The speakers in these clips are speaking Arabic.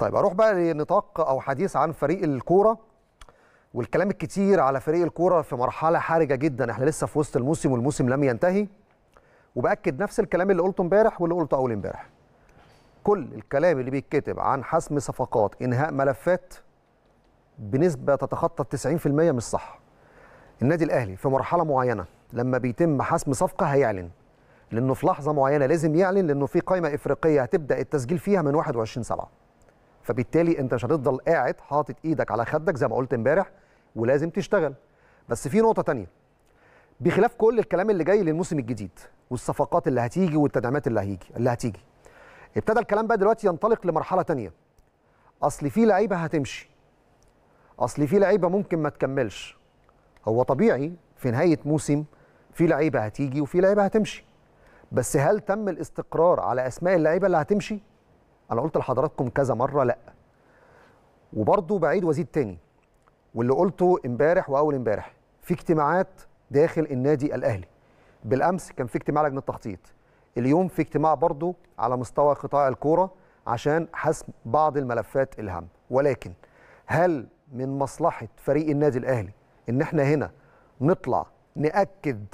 طيب اروح بقى لنطاق او حديث عن فريق الكوره والكلام الكتير على فريق الكوره في مرحله حرجه جدا احنا لسه في وسط الموسم والموسم لم ينتهي وباكد نفس الكلام اللي قلته امبارح واللي قلته اول امبارح كل الكلام اللي بيتكتب عن حسم صفقات انهاء ملفات بنسبه تتخطى 90% مش صح النادي الاهلي في مرحله معينه لما بيتم حسم صفقه هيعلن لانه في لحظه معينه لازم يعلن لانه في قائمه افريقيه هتبدا التسجيل فيها من 21 7 فبالتالي انت مش هتفضل قاعد حاطط ايدك على خدك زي ما قلت امبارح ولازم تشتغل بس في نقطه تانية بخلاف كل الكلام اللي جاي للموسم الجديد والصفقات اللي هتيجي والتدعيمات اللي هيجي اللي هتيجي ابتدى الكلام بقى دلوقتي ينطلق لمرحله تانية اصل في لعيبه هتمشي اصل في لعيبه ممكن ما تكملش هو طبيعي في نهايه موسم في لعيبه هتيجي وفي لعيبه هتمشي بس هل تم الاستقرار على اسماء اللعيبه اللي هتمشي انا قلت لحضراتكم كذا مره لا وبرضه بعيد وزيد تاني واللي قلته امبارح واول امبارح في اجتماعات داخل النادي الاهلي بالامس كان في اجتماع لجنه التخطيط اليوم في اجتماع برضه على مستوى قطاع الكوره عشان حسم بعض الملفات الهامه ولكن هل من مصلحه فريق النادي الاهلي ان احنا هنا نطلع ناكد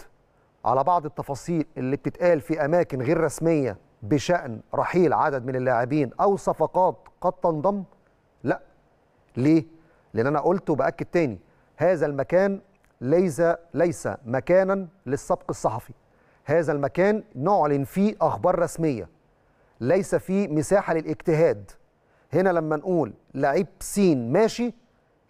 على بعض التفاصيل اللي بتتقال في اماكن غير رسميه بشأن رحيل عدد من اللاعبين أو صفقات قد تنضم لا ليه؟ لأن أنا قلت وبأكد تاني هذا المكان ليس ليس مكانا للسبق الصحفي هذا المكان نعلن فيه أخبار رسمية ليس فيه مساحة للاجتهاد هنا لما نقول لعيب سين ماشي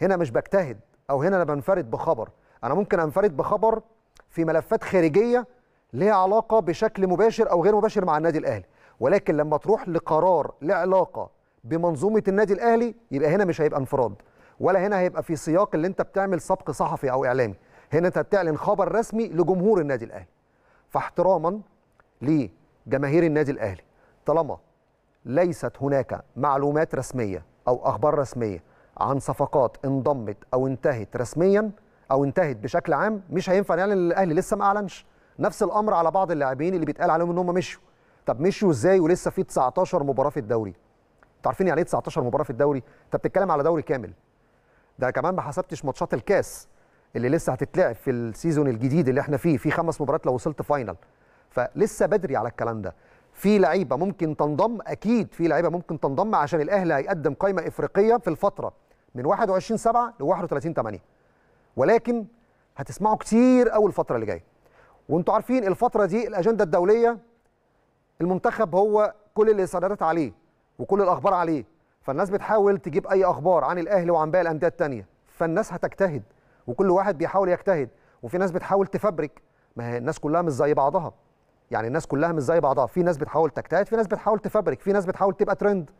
هنا مش بجتهد أو هنا أنا بنفرد بخبر أنا ممكن أنفرد بخبر في ملفات خارجية ليها علاقه بشكل مباشر او غير مباشر مع النادي الاهلي ولكن لما تروح لقرار له علاقه بمنظومه النادي الاهلي يبقى هنا مش هيبقى انفراد ولا هنا هيبقى في سياق اللي انت بتعمل سبق صحفي او اعلامي هنا انت بتعلن خبر رسمي لجمهور النادي الاهلي فاحتراما لجماهير النادي الاهلي طالما ليست هناك معلومات رسميه او اخبار رسميه عن صفقات انضمت او انتهت رسميا او انتهت بشكل عام مش هينفع نعلن الاهلي لسه ما اعلنش نفس الامر على بعض اللاعبين اللي بيتقال عليهم ان هم مشوا طب مشوا ازاي ولسه في 19 مباراه في الدوري انتوا عارفين يعني ايه 19 مباراه في الدوري انت بتتكلم على دوري كامل ده كمان ما حسبتش ماتشات الكاس اللي لسه هتتلعب في السيزون الجديد اللي احنا فيه في خمس مباريات لو وصلت فاينل فلسه بدري على الكلام ده في لعيبه ممكن تنضم اكيد في لعيبه ممكن تنضم عشان الاهلي هيقدم قائمه افريقيه في الفتره من 21 7 ل 31 8 ولكن هتسمعوا كتير اول الفتره اللي جايه وانتوا عارفين الفتره دي الاجنده الدوليه المنتخب هو كل الاستعدادات عليه وكل الاخبار عليه فالناس بتحاول تجيب اي اخبار عن الاهلي وعن باقي الانديه الثانيه فالناس هتجتهد وكل واحد بيحاول يجتهد وفي ناس بتحاول تفبرك ما هي الناس كلها مش زي بعضها يعني الناس كلها مش زي بعضها في ناس بتحاول تجتهد في ناس بتحاول تفبرك في ناس بتحاول تبقى ترند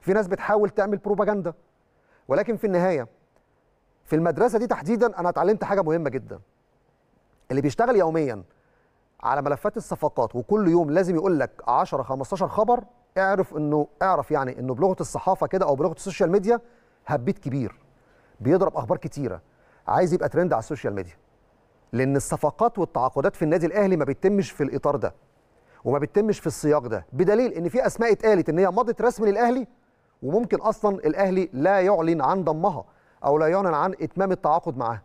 في ناس بتحاول تعمل بروباجندا ولكن في النهايه في المدرسه دي تحديدا انا اتعلمت حاجه مهمه جدا اللي بيشتغل يوميا على ملفات الصفقات وكل يوم لازم يقول لك 10 15 خبر اعرف انه اعرف يعني انه بلغه الصحافه كده او بلغه السوشيال ميديا هبيت كبير بيضرب اخبار كتيره عايز يبقى ترند على السوشيال ميديا لان الصفقات والتعاقدات في النادي الاهلي ما بتتمش في الاطار ده وما بتتمش في السياق ده بدليل ان في اسماء اتقالت ان هي مضت رسمي للاهلي وممكن اصلا الاهلي لا يعلن عن ضمها او لا يعلن عن اتمام التعاقد معاها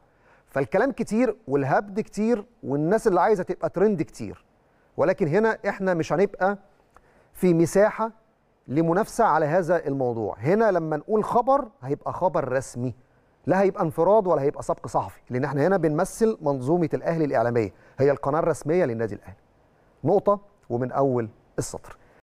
فالكلام كتير والهبد كتير والناس اللي عايزه تبقى ترند كتير ولكن هنا احنا مش هنبقى في مساحه لمنافسه على هذا الموضوع هنا لما نقول خبر هيبقى خبر رسمي لا هيبقى انفراد ولا هيبقى سبق صحفي لان احنا هنا بنمثل منظومه الاهلي الاعلاميه هي القناه الرسميه للنادي الاهلي نقطه ومن اول السطر